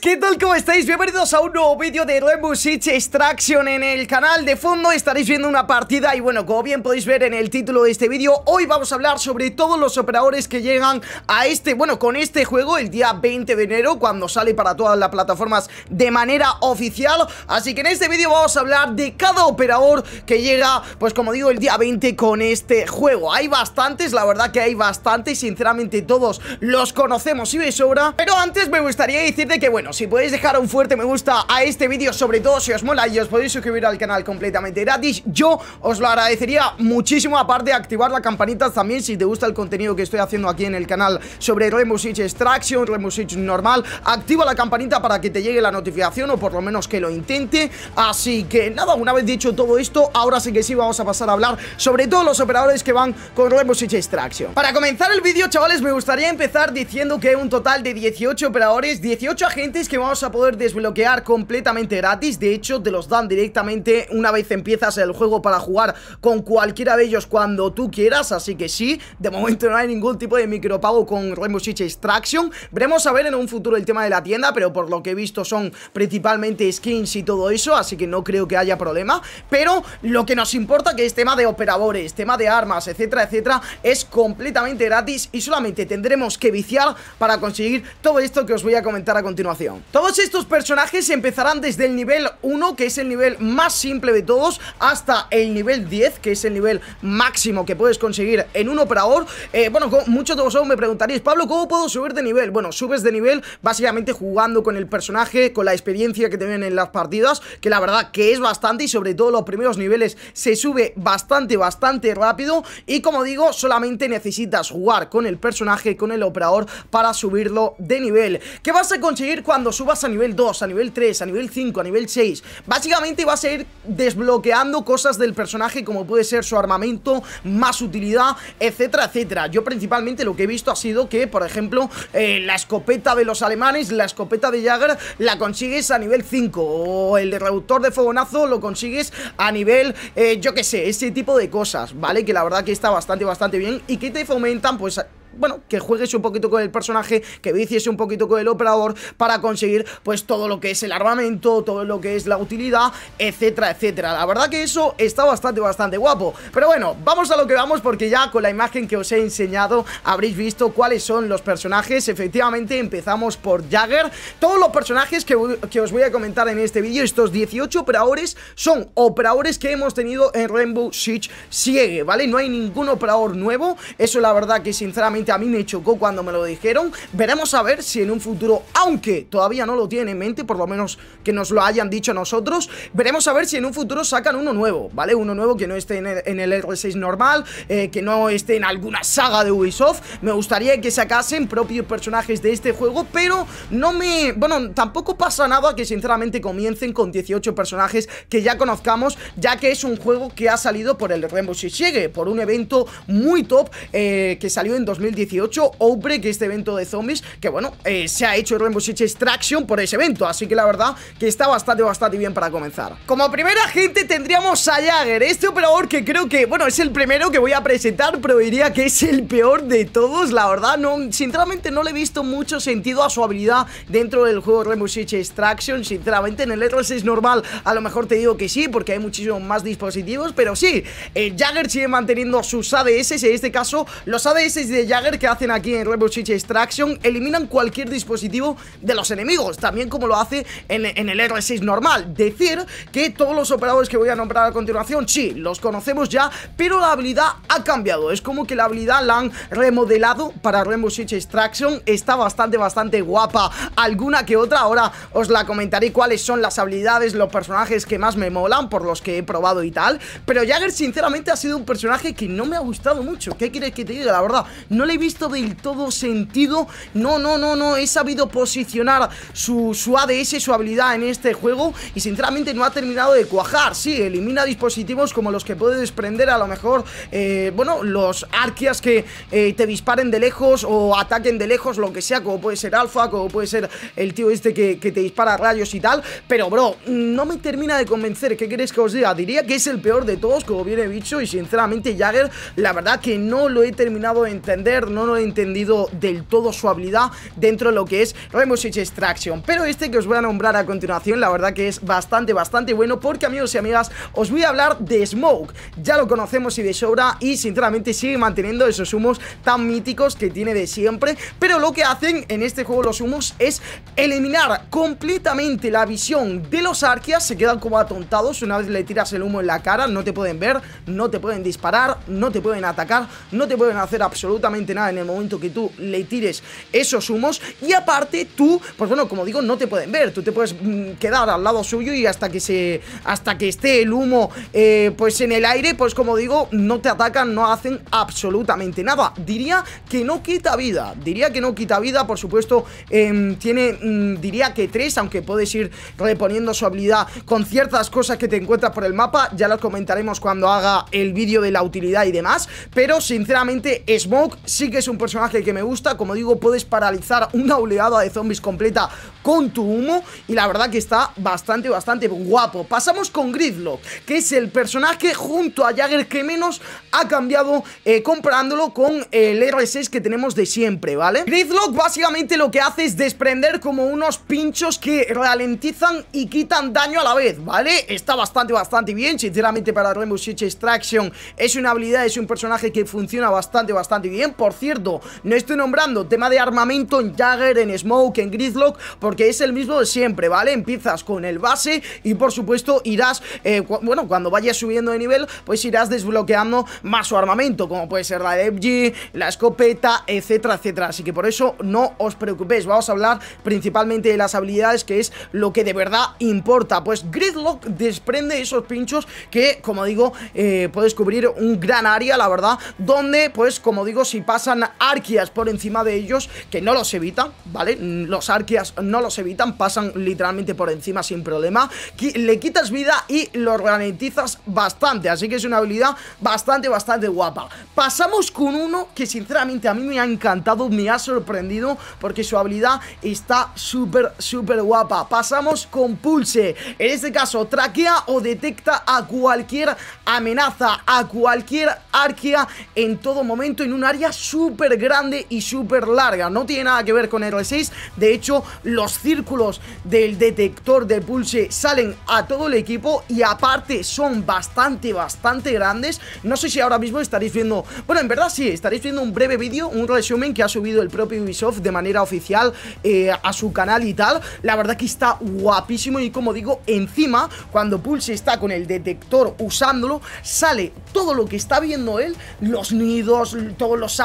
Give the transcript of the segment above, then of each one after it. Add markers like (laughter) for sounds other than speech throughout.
Pues, ¿qué tal? ¿Cómo estáis? Bienvenidos a un nuevo vídeo de Rainbow Six Extraction en el canal de fondo Estaréis viendo una partida y bueno, como bien podéis ver en el título de este vídeo Hoy vamos a hablar sobre todos los operadores que llegan a este, bueno, con este juego el día 20 de enero Cuando sale para todas las plataformas de manera oficial Así que en este vídeo vamos a hablar de cada operador que llega, pues como digo, el día 20 con este juego Hay bastantes, la verdad que hay bastantes, sinceramente todos los conocemos y me sobra Pero antes me gustaría decirte que bueno si podéis dejar un fuerte me gusta a este vídeo, sobre todo si os mola y os podéis suscribir al canal completamente gratis, yo os lo agradecería muchísimo, aparte de activar la campanita también si te gusta el contenido que estoy haciendo aquí en el canal sobre Rainbow Extraction, Rainbow normal, activa la campanita para que te llegue la notificación o por lo menos que lo intente, así que nada, una vez dicho todo esto, ahora sí que sí vamos a pasar a hablar sobre todos los operadores que van con Rainbow Extraction. Para comenzar el vídeo, chavales, me gustaría empezar diciendo que un total de 18 operadores, 18 agentes que vamos a poder desbloquear completamente gratis De hecho, te los dan directamente una vez empiezas el juego para jugar con cualquiera de ellos cuando tú quieras Así que sí, de momento no hay ningún tipo de micropago con Rainbow Six Extraction Veremos a ver en un futuro el tema de la tienda, pero por lo que he visto son principalmente skins y todo eso Así que no creo que haya problema Pero lo que nos importa que es tema de operadores, tema de armas, etcétera, etcétera Es completamente gratis y solamente tendremos que viciar para conseguir todo esto que os voy a comentar a continuación todos estos personajes empezarán desde el nivel 1 Que es el nivel más simple de todos Hasta el nivel 10 Que es el nivel máximo que puedes conseguir en un operador eh, Bueno, muchos de vosotros me preguntaréis Pablo, ¿cómo puedo subir de nivel? Bueno, subes de nivel básicamente jugando con el personaje Con la experiencia que te en las partidas Que la verdad que es bastante Y sobre todo los primeros niveles se sube bastante, bastante rápido Y como digo, solamente necesitas jugar con el personaje Con el operador para subirlo de nivel ¿Qué vas a conseguir cuando cuando subas a nivel 2, a nivel 3, a nivel 5, a nivel 6, básicamente vas a ir desbloqueando cosas del personaje como puede ser su armamento, más utilidad, etcétera, etcétera. Yo principalmente lo que he visto ha sido que, por ejemplo, eh, la escopeta de los alemanes, la escopeta de Jagger, la consigues a nivel 5 o el de reductor de fogonazo lo consigues a nivel, eh, yo qué sé, ese tipo de cosas, ¿vale? Que la verdad que está bastante, bastante bien y que te fomentan, pues bueno, que juegues un poquito con el personaje, que vicies un poquito con el operador para conseguir pues todo lo que es el armamento, todo lo que es la utilidad, etcétera, etcétera. La verdad que eso está bastante, bastante guapo. Pero bueno, vamos a lo que vamos porque ya con la imagen que os he enseñado habréis visto cuáles son los personajes. Efectivamente empezamos por Jagger. Todos los personajes que, que os voy a comentar en este vídeo, estos 18 operadores, son operadores que hemos tenido en Rainbow Six Siege, ¿vale? No hay ningún operador nuevo. Eso la verdad que sinceramente a mí me chocó cuando me lo dijeron. Veremos a ver si en un futuro, aunque todavía no lo tiene en mente, por lo menos que nos lo hayan dicho nosotros, veremos a ver si en un futuro sacan uno nuevo, ¿vale? Uno nuevo que no esté en el, R6 normal, eh, que no esté en alguna saga de Ubisoft. Me gustaría que sacasen propios personajes de este juego, pero no me... Bueno, tampoco pasa nada que sinceramente comiencen con 18 personajes que ya conozcamos, ya que es un juego que ha salido por el Rainbow Six Siege, por un evento muy top eh, que salió en 2000 2018, que este evento de zombies, que bueno, eh, se ha hecho Rainbow Six Extraction por ese evento, así que la verdad que está bastante, bastante bien para comenzar. Como primera gente tendríamos a Jagger, este operador que creo que, bueno, es el primero que voy a presentar, pero diría que es el peor de todos, la verdad, no, sinceramente no le he visto mucho sentido a su habilidad dentro del juego Rainbow Six Extraction, sinceramente en el e R6 normal a lo mejor te digo que sí, porque hay muchísimos más dispositivos, pero sí, el eh, Jagger sigue manteniendo sus ADS, en este caso los ADS de Jagger que hacen aquí en Rainbow Six Extraction eliminan cualquier dispositivo de los enemigos, también como lo hace en, el R6 normal. Decir que todos los operadores que voy a nombrar a continuación, sí, los conocemos ya, pero la habilidad ha cambiado. Es como que la habilidad la han remodelado para Rainbow Six Extraction. Está bastante, bastante guapa. Alguna que otra, ahora os la comentaré cuáles son las habilidades, los personajes que más me molan, por los que he probado y tal. Pero Jagger, sinceramente, ha sido un personaje que no me ha gustado mucho. ¿Qué quieres que te diga? La verdad, no he visto del todo sentido No, no, no, no, he sabido posicionar su, ADS, su habilidad en este juego Y sinceramente no ha terminado de cuajar Sí, elimina dispositivos como los que puede desprender a lo mejor eh, Bueno, los arqueas que eh, te disparen de lejos o ataquen de lejos, lo que sea Como puede ser Alfa, como puede ser el tío este que, que te dispara rayos y tal Pero bro, no me termina de convencer, ¿qué queréis que os diga? Diría que es el peor de todos, como bien he dicho Y sinceramente Jagger, la verdad que no lo he terminado de entender no lo he entendido del todo su habilidad dentro de lo que es hemos hecho Extraction Pero este que os voy a nombrar a continuación la verdad que es bastante, bastante bueno Porque amigos y amigas, os voy a hablar de Smoke Ya lo conocemos y de sobra y sinceramente sigue manteniendo esos humos tan míticos que tiene de siempre Pero lo que hacen en este juego los humos es eliminar completamente la visión de los arqueas Se quedan como atontados una vez le tiras el humo en la cara No te pueden ver, no te pueden disparar, no te pueden atacar, no te pueden hacer absolutamente nada en el momento que tú le tires esos humos. Y aparte, tú, pues bueno, como digo, no te pueden ver. Tú te puedes mm, quedar al lado suyo y hasta que se. hasta que esté el humo eh, pues en el aire, pues como digo, no te atacan, no hacen absolutamente nada. Diría que no quita vida. Diría que no quita vida, por supuesto. Em, tiene. Mm, diría que tres, aunque puedes ir reponiendo su habilidad con ciertas cosas que te encuentras por el mapa. Ya las comentaremos cuando haga el vídeo de la utilidad y demás. Pero sinceramente, Smoke sí que es un personaje que me gusta, como digo, puedes paralizar una oleada de zombies completa con tu humo y la verdad que está bastante, bastante guapo. Pasamos con Gridlock, que es el personaje junto a Jagger que menos ha cambiado eh, comparándolo con el R6 que tenemos de siempre, ¿vale? Gridlock básicamente lo que hace es desprender como unos pinchos que ralentizan y quitan daño a la vez, ¿vale? Está bastante, bastante bien, sinceramente para Rainbow Six Extraction es una habilidad, es un personaje que funciona bastante, bastante bien, por cierto, no estoy nombrando tema de armamento en Jagger, en Smoke, en Gridlock, porque es el mismo de siempre, ¿vale? Empiezas con el base y por supuesto irás, eh, bueno, cuando vayas subiendo de nivel, pues irás desbloqueando más su armamento, como puede ser la FG, la escopeta, etcétera, etcétera. Así que por eso no os preocupéis, vamos a hablar principalmente de las habilidades, que es lo que de verdad importa. Pues Gridlock desprende esos pinchos que, como digo, eh, puedes cubrir un gran área, la verdad, donde, pues, como digo, si pasa, pasan arquias por encima de ellos, que no los evitan, ¿vale? Los arqueas no los evitan, pasan literalmente por encima sin problema. Le quitas vida y lo garantizas bastante, así que es una habilidad bastante, bastante guapa. Pasamos con uno que sinceramente a mí me ha encantado, me ha sorprendido, porque su habilidad está súper, súper guapa. Pasamos con Pulse. En este caso, traquea o detecta a cualquier amenaza, a cualquier arquia en todo momento en un área súper grande y súper larga. No tiene nada que ver con R6. De hecho, los círculos del detector de pulse salen a todo el equipo y aparte son bastante, bastante grandes. No sé si ahora mismo estaréis viendo... Bueno, en verdad sí, estaréis viendo un breve vídeo, un resumen que ha subido el propio Ubisoft de manera oficial eh, a su canal y tal. La verdad que está guapísimo y como digo, encima, cuando pulse está con el detector usándolo, sale todo lo que está viendo él, los nidos, todos los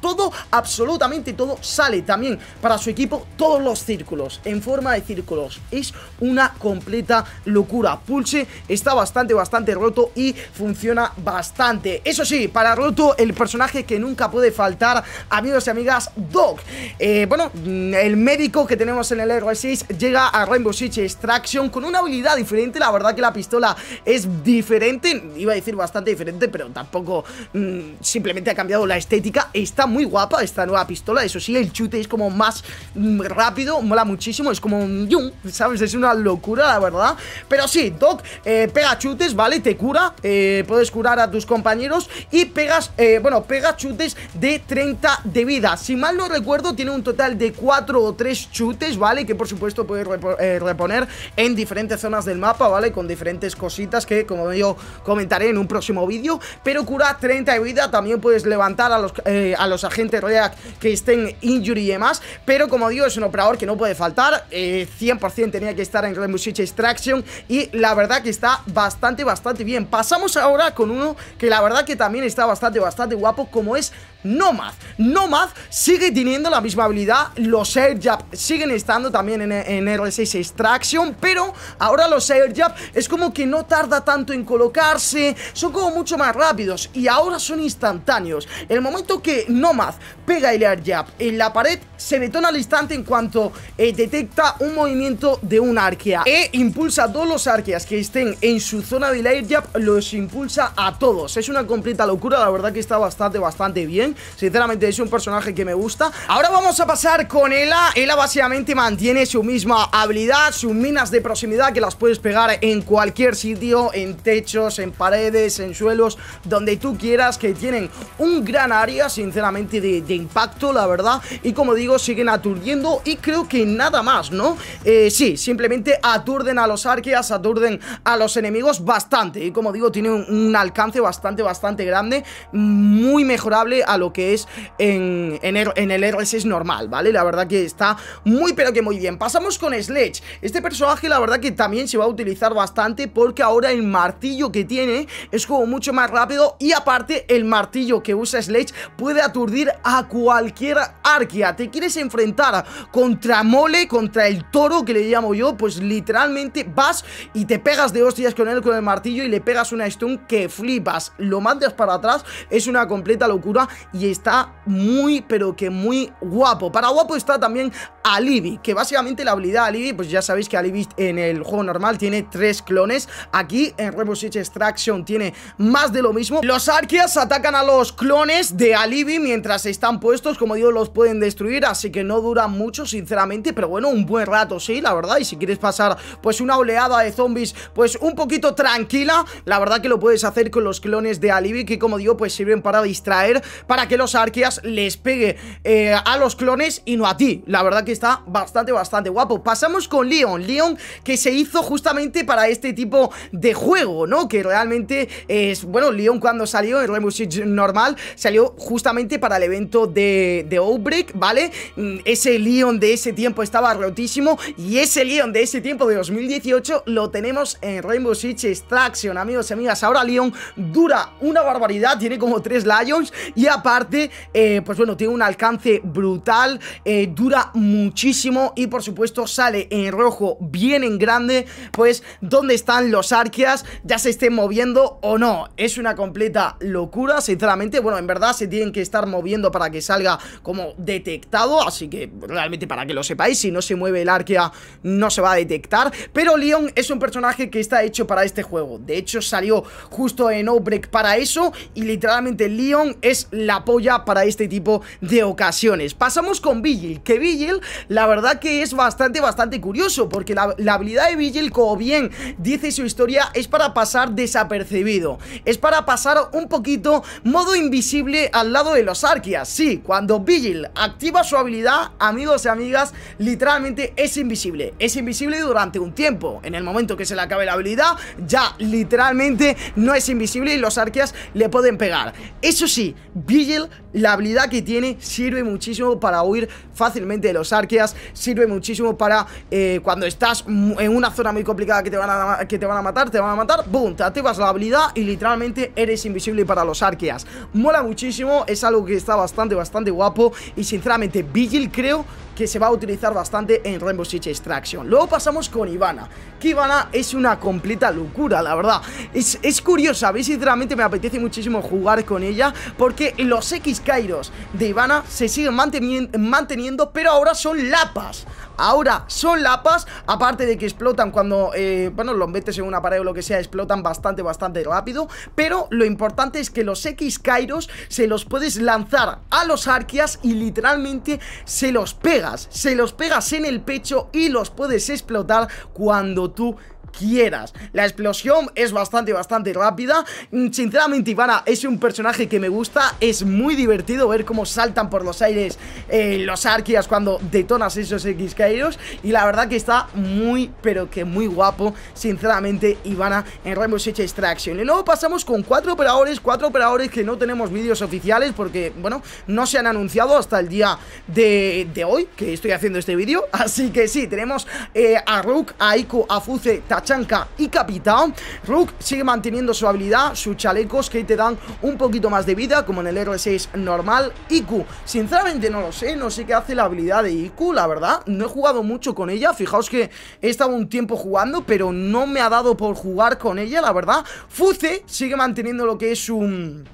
todo, absolutamente todo sale también para su equipo, todos los círculos, en forma de círculos. Es una completa locura. Pulse está bastante, bastante roto y funciona bastante. Eso sí, para roto el personaje que nunca puede faltar, amigos y amigas, Doc. Eh, bueno, mm, el médico que tenemos en el R6 llega a Rainbow Six Extraction con una habilidad diferente, la verdad que la pistola es diferente, iba a decir bastante diferente, pero tampoco mm, simplemente ha cambiado la estética Está muy guapa esta nueva pistola Eso sí, el chute es como más mm, rápido Mola muchísimo, es como un ¿Sabes? Es una locura, la verdad Pero sí, Doc, eh, pega chutes, ¿vale? Te cura, eh, puedes curar a tus compañeros Y pegas, eh, bueno, pega chutes De 30 de vida Si mal no recuerdo, tiene un total de 4 o 3 chutes, ¿vale? Que por supuesto puedes reponer en diferentes zonas del mapa, ¿vale? Con diferentes cositas que, como yo comentaré en un próximo vídeo Pero cura 30 de vida, también puedes levantar a los eh, a los agentes Royal que estén injury y demás. Pero como digo, es un operador que no puede faltar. 100% eh, tenía que estar en Rainbow Six Extraction. Y la verdad que está bastante, bastante bien. Pasamos ahora con uno que la verdad que también está bastante, bastante guapo. Como es Nomad. Nomad sigue teniendo la misma habilidad. Los Air siguen estando también en, R6 Extraction. Pero ahora los Air es como que no tarda tanto en colocarse. Son como mucho más rápidos. Y ahora son instantáneos. El momento que Nomad pega el Air Jab en la pared, se detona al instante en cuanto eh, detecta un movimiento de un arquea. E impulsa a todos los arqueas que estén en su zona del Air Jab. Los impulsa a todos. Es una completa locura. La verdad que está bastante, bastante bien. Sinceramente es un personaje que me gusta. Ahora vamos a pasar con Ela. Ela básicamente mantiene su misma habilidad, sus minas de proximidad que las puedes pegar en cualquier sitio, en techos, en paredes, en suelos, donde tú quieras, que tienen un gran área, sinceramente, de, impacto, la verdad. Y como digo, siguen aturdiendo y creo que nada más, ¿no? Eh, sí, simplemente aturden a los arqueas, aturden a los enemigos bastante. Y como digo, tiene un, un alcance bastante, bastante grande, muy mejorable a lo que es en, el, en el normal, ¿vale? La verdad que está muy pero que muy bien. Pasamos con Sledge. Este personaje la verdad que también se va a utilizar bastante porque ahora el martillo que tiene es como mucho más rápido y aparte el martillo que usa Sledge puede aturdir a cualquier arquia. Te quieres enfrentar contra Mole, contra el toro que le llamo yo, pues literalmente vas y te pegas de hostias con él con el martillo y le pegas una stun que flipas. Lo mandas para atrás, es una completa locura y está muy, pero que muy guapo. Para guapo está también Alibi, que básicamente la habilidad Alibi, pues ya sabéis que Alibi en el juego normal tiene tres clones. Aquí en Rainbow Extraction tiene más de lo mismo. Los Arqueas atacan a los clones de Alibi mientras están puestos, como digo, los pueden destruir, así que no duran mucho, sinceramente, pero bueno, un buen rato, sí, la verdad, y si quieres pasar pues una oleada de zombies, pues un poquito tranquila, la verdad que lo puedes hacer con los clones de Alibi, que como digo, pues sirven para distraer, para que los arqueas les pegue eh, a los clones y no a ti. La verdad que está bastante, bastante guapo. Pasamos con Leon. Leon que se hizo justamente para este tipo de juego, ¿no? Que realmente es... Bueno, Leon cuando salió en Rainbow Six normal salió justamente para el evento de, de Outbreak, ¿vale? Mm, ese Leon de ese tiempo estaba rotísimo y ese Leon de ese tiempo de 2018 lo tenemos en Rainbow Six Extraction, amigos y amigas. Ahora Leon dura una barbaridad, tiene como tres Lions y aparte Parte, eh, pues bueno, tiene un alcance brutal, eh, dura muchísimo y por supuesto sale en rojo bien en grande, pues dónde están los arqueas, ya se estén moviendo o no. Es una completa locura, sinceramente. Bueno, en verdad se tienen que estar moviendo para que salga como detectado, así que realmente para que lo sepáis, si no se mueve el arquea no se va a detectar. Pero Leon es un personaje que está hecho para este juego. De hecho salió justo en Outbreak para eso y literalmente Leon es la apoya para este tipo de ocasiones. Pasamos con Vigil, que Vigil la verdad que es bastante, bastante curioso, porque la, habilidad de Vigil, como bien dice su historia, es para pasar desapercibido, es para pasar un poquito modo invisible al lado de los Arquias. Sí, cuando Vigil activa su habilidad, amigos y amigas, literalmente es invisible, es invisible durante un tiempo, en el momento que se le acabe la habilidad, ya literalmente no es invisible y los arqueas le pueden pegar. Eso sí, Vigil, la habilidad que tiene, sirve muchísimo para huir fácilmente de los arqueas, sirve muchísimo para eh, cuando estás en una zona muy complicada que te, van a, que te van a matar, te van a matar, boom, te activas la habilidad y literalmente eres invisible para los arqueas. Mola muchísimo, es algo que está bastante, bastante guapo y sinceramente Vigil creo que se va a utilizar bastante en Rainbow Six Extraction. Luego pasamos con Ivana, que Ivana es una completa locura, la verdad. Es, es curiosa, a sinceramente me apetece muchísimo jugar con ella, porque los X Kairos de Ivana se siguen manteniendo pero ahora son lapas ahora son lapas, aparte de que explotan cuando, eh, bueno, los metes en una pared o lo que sea, explotan bastante, bastante rápido, pero lo importante es que los X Kairos se los puedes lanzar a los arqueas. y literalmente se los pegas, se los pegas en el pecho y los puedes explotar cuando tú quieras. La explosión es bastante, bastante rápida. Mm, sinceramente, Ivana es un personaje que me gusta. Es muy divertido ver cómo saltan por los aires eh, los arquias cuando detonas esos X Kairos. Y la verdad que está muy, pero que muy guapo, sinceramente, Ivana en Rainbow Six Extraction. Y luego pasamos con cuatro operadores, cuatro operadores que no tenemos vídeos oficiales porque, bueno, no se han anunciado hasta el día de, hoy que estoy haciendo este vídeo. (laughs) Así que sí, tenemos eh, a Rook, a Ico, a Fuce, Chanca y Capitão Rook sigue manteniendo su habilidad, sus chalecos que te dan un poquito más de vida, como en el héroe 6 normal. Iku sinceramente no lo sé, no sé qué hace la habilidad de Iku, la verdad. No he jugado mucho con ella, fijaos que he estado un tiempo jugando, pero no me ha dado por jugar con ella, la verdad. Fuce sigue manteniendo lo que es un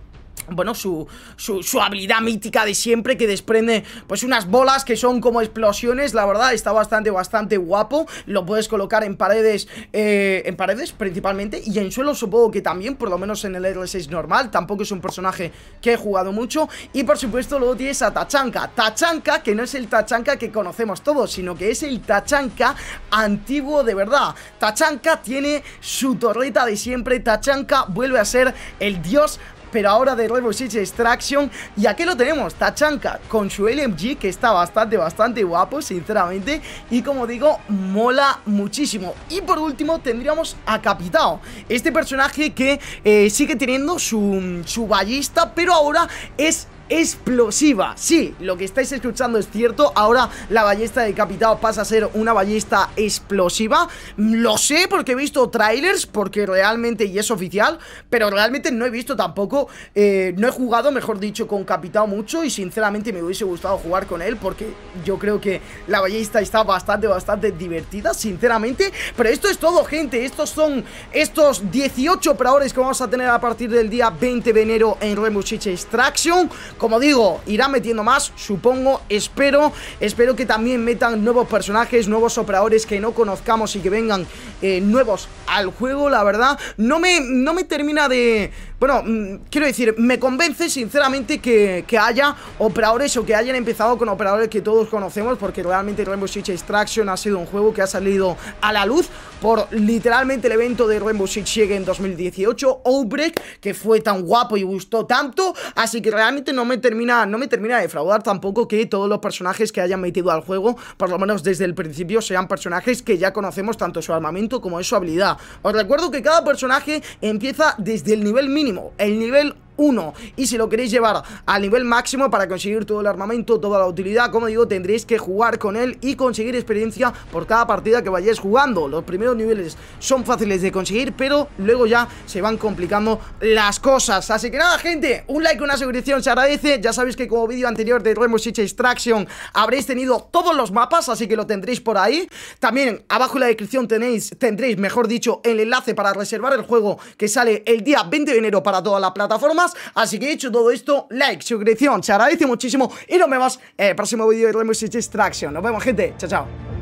bueno, su, su, habilidad mítica de siempre que desprende pues unas bolas que son como explosiones, la verdad está bastante, bastante guapo, lo puedes colocar en paredes, eh, en paredes principalmente y en suelo supongo que también, por lo menos en el l 6 normal, tampoco es un personaje que he jugado mucho y por supuesto luego tienes a Tachanka, Tachanka que no es el Tachanka que conocemos todos, sino que es el Tachanka antiguo de verdad, Tachanka tiene su torreta de siempre, Tachanka vuelve a ser el dios pero ahora de Rainbow Six Extraction. Y aquí lo tenemos, Tachanka con su LMG, que está bastante, bastante guapo, sinceramente. Y como digo, mola muchísimo. Y por último, tendríamos a Capitao, este personaje que eh, sigue teniendo su, su ballista, pero ahora es explosiva Sí, lo que estáis escuchando es cierto Ahora la ballesta De Capitao pasa a ser una ballesta explosiva Lo sé porque he visto trailers Porque realmente, y es oficial Pero realmente no he visto tampoco eh, No he jugado, mejor dicho, con Capitao mucho Y sinceramente me hubiese gustado jugar con él Porque yo creo que la ballesta está bastante, bastante divertida Sinceramente, pero esto es todo, gente Estos son estos 18 operadores que vamos a tener a partir del día 20 de enero En Six Extraction como digo, irá metiendo más, supongo, espero. Espero que también metan nuevos personajes, nuevos operadores que no conozcamos y que vengan eh, nuevos al juego, la verdad. No me, no me termina de... Bueno, mm, quiero decir, me convence sinceramente que, haya operadores o que hayan empezado con operadores que todos conocemos Porque realmente Rainbow Six Extraction ha sido un juego que ha salido a la luz Por literalmente el evento de Rainbow Six Siege en 2018 Outbreak, que fue tan guapo y gustó tanto Así que realmente no me termina, no me termina de defraudar tampoco que todos los personajes que hayan metido al juego, por lo menos desde el principio, sean personajes que ya conocemos tanto su armamento como su habilidad. Os recuerdo que cada personaje empieza desde el nivel mínimo, el nivel uno Y si lo queréis llevar al nivel máximo para conseguir todo el armamento, toda la utilidad Como digo, tendréis que jugar con él y conseguir experiencia por cada partida que vayáis jugando Los primeros niveles son fáciles de conseguir, pero luego ya se van complicando las cosas Así que nada, gente, un like, una suscripción se agradece Ya sabéis que como vídeo anterior de Rainbow Six Extraction habréis tenido todos los mapas, así que lo tendréis por ahí También abajo en la descripción tenéis, tendréis, mejor dicho, el enlace para reservar el juego que sale el día 20 de enero para toda la plataforma Así que dicho todo esto, like, suscripción, se agradece muchísimo. Y nos vemos en el próximo vídeo de Rainbow Six Extraction. Nos vemos, gente. Chao, chao.